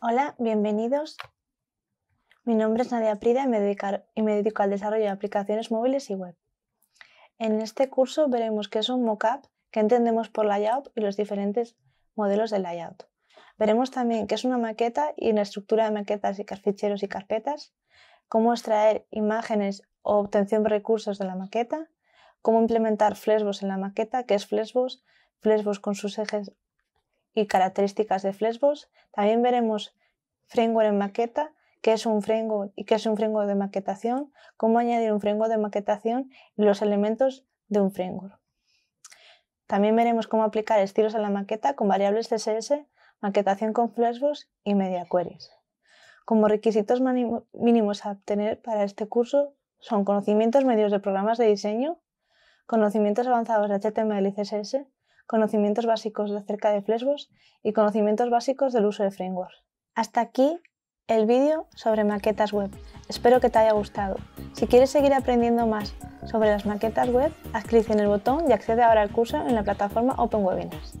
Hola, bienvenidos. Mi nombre es Nadia Prida y me, dedico al desarrollo de aplicaciones móviles y web. En este curso veremos qué es un mockup, qué entendemos por layout y los diferentes modelos de layout. Veremos también qué es una maqueta y la estructura de maquetas y ficheros y carpetas, cómo extraer imágenes o obtención de recursos de la maqueta, cómo implementar Flexbox en la maqueta, qué es Flexbox, Flexbox con sus ejes y características de Flexbox. También veremos framework en maqueta, qué es un framework y qué es un framework de maquetación, cómo añadir un framework de maquetación y los elementos de un framework. También veremos cómo aplicar estilos a la maqueta con variables CSS, maquetación con Flexbox y media queries. Como requisitos mínimos a obtener para este curso son conocimientos medios de programas de diseño, conocimientos avanzados de HTML y CSS, conocimientos básicos acerca de Flexbox y conocimientos básicos del uso de frameworks. Hasta aquí el vídeo sobre maquetas web. Espero que te haya gustado. Si quieres seguir aprendiendo más sobre las maquetas web, haz clic en el botón y accede ahora al curso en la plataforma Open Webinars.